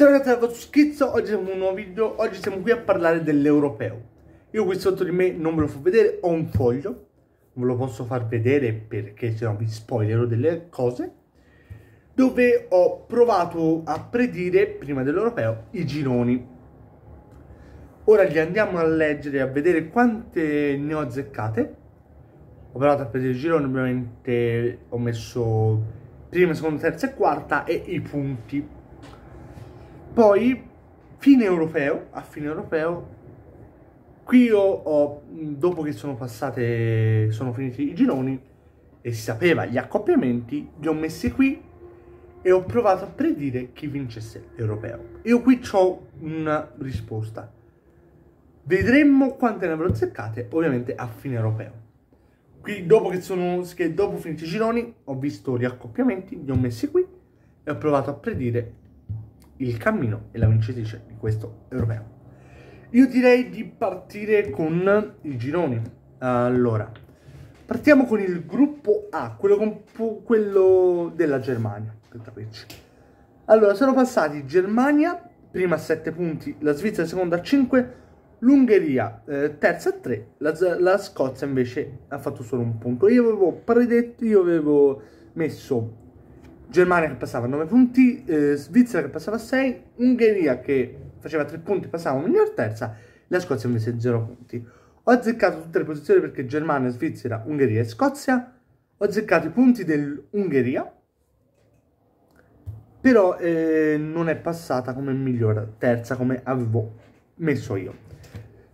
Ciao ragazzi, da Schizzo, oggi siamo in un nuovo video, oggi siamo qui a parlare dell'europeo. Io qui sotto di me non ve lo fa vedere, ho un foglio, non ve lo posso far vedere perché se no vi spoilerò delle cose, dove ho provato a predire, prima dell'europeo, i gironi. Ora li andiamo a leggere, e a vedere quante ne ho azzeccate. Ho provato a predire i gironi, ovviamente ho messo prima, seconda, terza e quarta e i punti poi, fine europeo, a fine europeo, qui io ho, dopo che sono passate, sono finiti i gironi, e si sapeva gli accoppiamenti, li ho messi qui e ho provato a predire chi vincesse l'europeo. Io qui ho una risposta. Vedremo quante ne avrò azzeccate, ovviamente a fine europeo. Qui dopo che sono che dopo finiti i gironi ho visto gli accoppiamenti, li ho messi qui e ho provato a predire il cammino e la vincitrice di questo europeo. Io direi di partire con i gironi. Allora, partiamo con il gruppo A, quello, con, quello della Germania, Allora, sono passati Germania, prima a 7 punti, la Svizzera seconda a 5, l'Ungheria eh, terza a 3, la, la, Scozia invece ha fatto solo un punto. Io avevo predetto, io avevo messo Germania che passava 9 punti, eh, Svizzera che passava 6, Ungheria che faceva 3 punti, passava a miglior terza, la Scozia invece 0 punti. Ho azzeccato tutte le posizioni perché Germania, Svizzera, Ungheria e Scozia. Ho azzeccato i punti dell'Ungheria, però eh, non è passata come miglior terza come avevo messo io.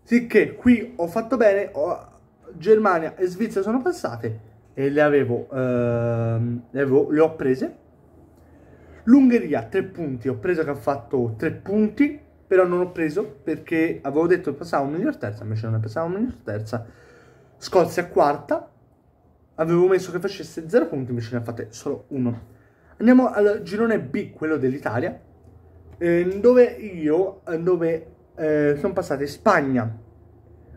Sicché qui ho fatto bene, ho... Germania e Svizzera sono passate e le avevo, ehm, le, avevo le ho prese L'Ungheria, 3 punti, ho preso che ha fatto 3 punti, però non ho preso perché avevo detto che passava un miglior terza, invece non è passava un miglior terza. Scozia, quarta, avevo messo che facesse 0 punti, invece ne ha fatte solo 1. Andiamo al girone B, quello dell'Italia, eh, dove io, eh, dove eh, sono passate Spagna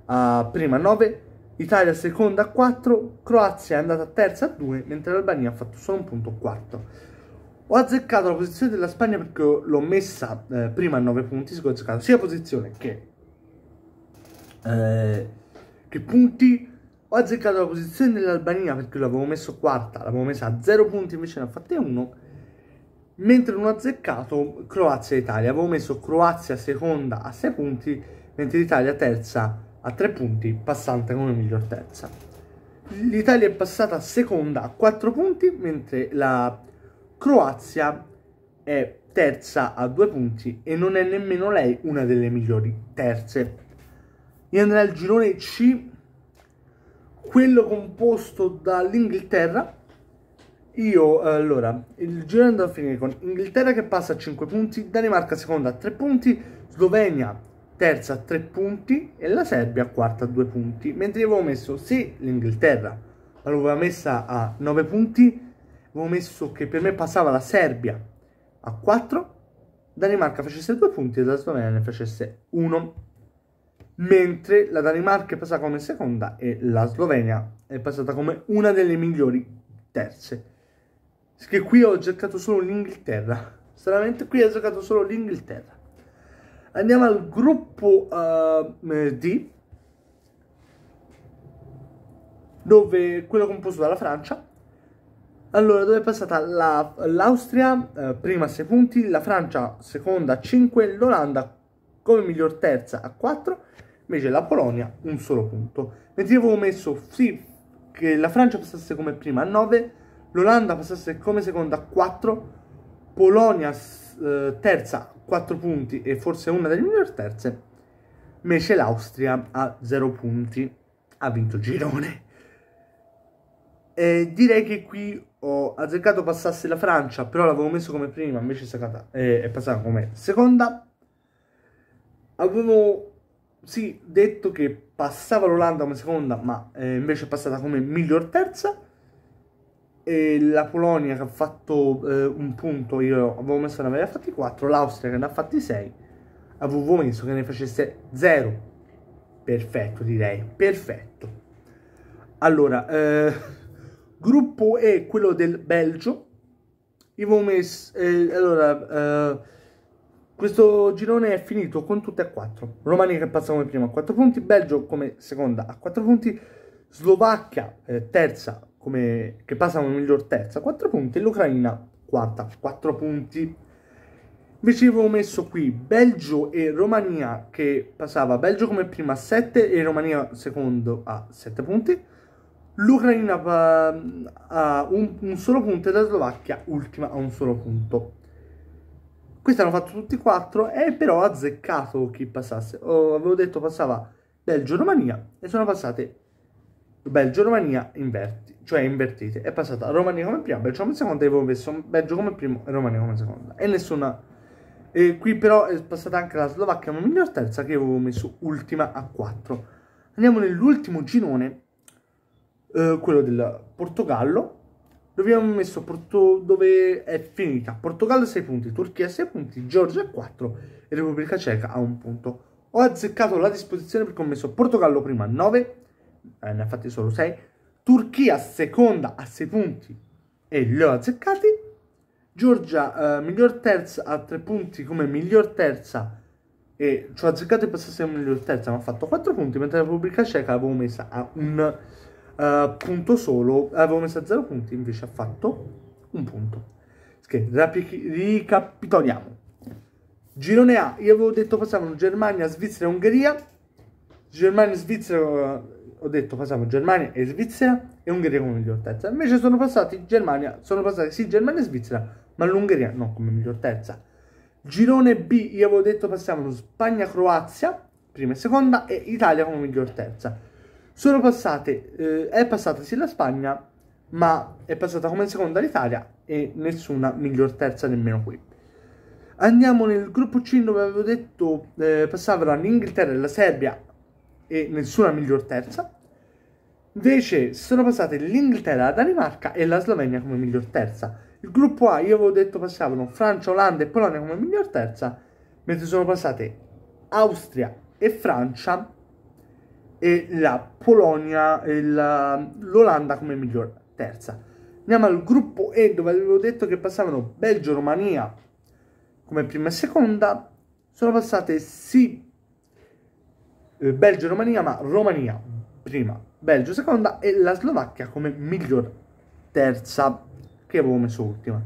a prima 9, Italia seconda 4, Croazia è andata terza a 2, mentre l'Albania ha fatto solo un punto 4. Ho azzeccato la posizione della Spagna perché l'ho messa eh, prima a 9 punti, ho azzeccato sia posizione che, eh, che punti. Ho azzeccato la posizione dell'Albania perché l'avevo messo quarta, l'avevo messa a 0 punti, invece ne ho fatte 1. Mentre non ho azzeccato Croazia e Italia, avevo messo Croazia seconda a 6 punti, mentre l'Italia terza a 3 punti, passante come miglior terza. L'Italia è passata seconda a 4 punti, mentre la Croazia è terza a due punti e non è nemmeno lei una delle migliori terze. E andrà al girone C, quello composto dall'Inghilterra. Io, allora, il girone andrà a finire con Inghilterra che passa a 5 punti, Danimarca seconda a 3 punti, Slovenia terza a 3 punti e la Serbia quarta a 2 punti. Mentre io avevo messo sì l'Inghilterra, l'avevo messa a 9 punti, avevo messo che per me passava la Serbia a 4, Danimarca facesse 2 punti e la Slovenia ne facesse 1. Mentre la Danimarca è passata come seconda e la Slovenia è passata come una delle migliori terze. Che qui ho giocato solo l'Inghilterra. Stranamente qui ho giocato solo l'Inghilterra. Andiamo al gruppo uh, D, dove quello composto dalla Francia, allora, dove è passata l'Austria, eh, prima a 6 punti, la Francia seconda a 5, l'Olanda come miglior terza a 4, invece la Polonia un solo punto. Mentre io avevo messo sì che la Francia passasse come prima a 9, l'Olanda passasse come seconda a 4, Polonia eh, terza 4 punti e forse una delle migliori terze, invece l'Austria a 0 punti ha vinto il girone. Eh, direi che qui ho azzeccato passasse la Francia, però l'avevo messo come prima, invece è, staccata, è, eh, è passata come seconda. Avevo sì detto che passava l'Olanda come seconda, ma eh, invece è passata come miglior terza. E la Polonia che ha fatto eh, un punto, io avevo messo che ne aveva fatti 4, l'Austria che ne ha fatti 6, avevo messo che ne facesse 0. Perfetto, direi, perfetto. Allora, eh Gruppo E, quello del Belgio. Avevo messo, eh, allora, eh, questo girone è finito con tutte e quattro. Romania che passa come prima a quattro punti, Belgio come seconda a quattro punti, Slovacchia eh, terza come, che passa come miglior terza a 4 punti e l'Ucraina quarta a 4 punti. Invece avevo messo qui Belgio e Romania che passava Belgio come prima a 7 e Romania secondo a 7 punti. L'Ucraina ha un, un, solo punto e la Slovacchia ultima ha un solo punto. Questi hanno fatto tutti e quattro e però ha azzeccato chi passasse. Oh, avevo detto passava Belgio-Romania e sono passate Belgio-Romania inverti, cioè invertite. È passata Romania come prima, Belgio come seconda e avevo messo Belgio come primo e Romania come seconda. E nessuna... E qui però è passata anche la Slovacchia come miglior terza che avevo messo ultima a 4. Andiamo nell'ultimo girone eh, quello del Portogallo, dove abbiamo messo Porto, dove è finita Portogallo 6 punti, Turchia 6 punti, Georgia 4 e Repubblica Ceca a 1 punto. Ho azzeccato la disposizione perché ho messo Portogallo prima a 9, eh, ne ha fatti solo 6, Turchia seconda a 6 punti e li ho azzeccati, Georgia eh, miglior terza a 3 punti come miglior terza e ci ho azzeccato e passato a miglior terza ma ha fatto 4 punti, mentre la Repubblica Ceca l'avevo messa a un eh, punto solo, avevo messo a zero punti, invece ha fatto un punto. Scherzo, ricapitoliamo. Girone A, io avevo detto passavano Germania, Svizzera e Ungheria. Germania e Svizzera, ho detto passavano Germania e Svizzera e Ungheria come miglior terza. Invece sono passati Germania, sono passati sì Germania e Svizzera, ma l'Ungheria no come miglior terza. Girone B, io avevo detto passavano Spagna, Croazia, prima e seconda, e Italia come miglior terza. Sono passate, eh, è passata sì la Spagna, ma è passata come seconda l'Italia e nessuna miglior terza nemmeno qui. Andiamo nel gruppo C dove avevo detto eh, passavano l'Inghilterra e la Serbia e nessuna miglior terza. Invece sono passate l'Inghilterra, la Danimarca e la Slovenia come miglior terza. Il gruppo A io avevo detto passavano Francia, Olanda e Polonia come miglior terza, mentre sono passate Austria e Francia e la Polonia e l'Olanda come miglior terza. Andiamo al gruppo E dove avevo detto che passavano Belgio, Romania come prima e seconda. Sono passate sì eh, Belgio, Romania, ma Romania prima, Belgio seconda e la Slovacchia come miglior terza che avevo messo ultima.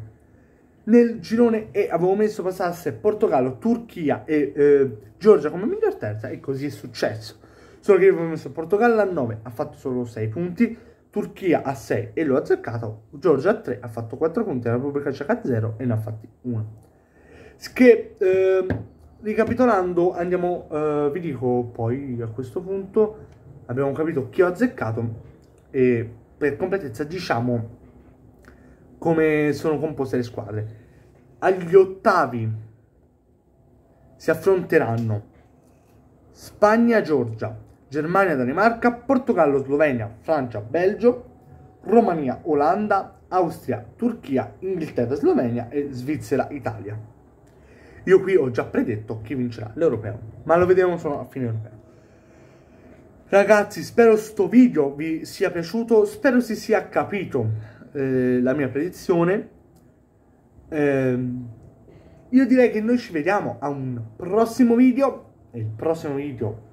Nel girone E avevo messo passasse Portogallo, Turchia e eh, Georgia come miglior terza e così è successo. Solo che io avevo messo Portogallo a 9, ha fatto solo 6 punti. Turchia a 6 e l'ho azzeccato. Georgia a 3, ha fatto 4 punti. La Repubblica Ceca a 0 e ne ha fatti 1. Che, eh, ricapitolando, andiamo, eh, vi dico poi a questo punto, abbiamo capito chi ho azzeccato e per completezza diciamo come sono composte le squadre. Agli ottavi si affronteranno Spagna-Georgia, Germania, Danimarca, Portogallo, Slovenia, Francia, Belgio, Romania, Olanda, Austria, Turchia, Inghilterra, Slovenia e Svizzera, Italia. Io qui ho già predetto chi vincerà l'europeo, ma lo vedremo solo a fine europeo. Ragazzi, spero sto video vi sia piaciuto, spero si sia capito eh, la mia predizione. Eh, io direi che noi ci vediamo a un prossimo video, e il prossimo video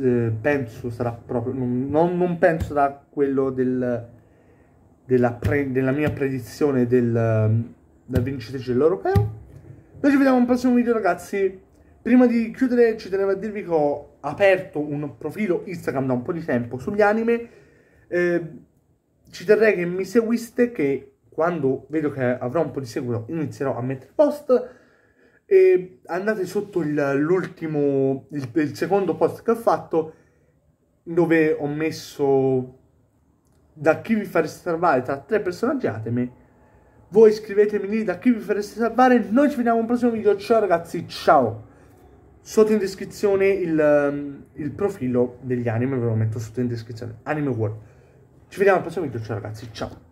eh, penso sarà proprio non, non, penso da quello del, della, pre, della mia predizione del, ehm, della vincitrice dell'europeo noi ci vediamo un prossimo video ragazzi prima di chiudere ci tenevo a dirvi che ho aperto un profilo Instagram da un po' di tempo sugli anime eh, ci terrei che mi seguiste che quando vedo che avrò un po' di seguito inizierò a mettere post e andate sotto il, l'ultimo, il, il, secondo post che ho fatto dove ho messo da chi vi fareste salvare tra tre personaggiatemi. Voi scrivetemi lì da chi vi fareste salvare. Noi ci vediamo al prossimo video. Ciao ragazzi, ciao. Sotto in descrizione il, um, il profilo degli anime, ve lo metto sotto in descrizione. Anime World. Ci vediamo al prossimo video. Ciao ragazzi, ciao.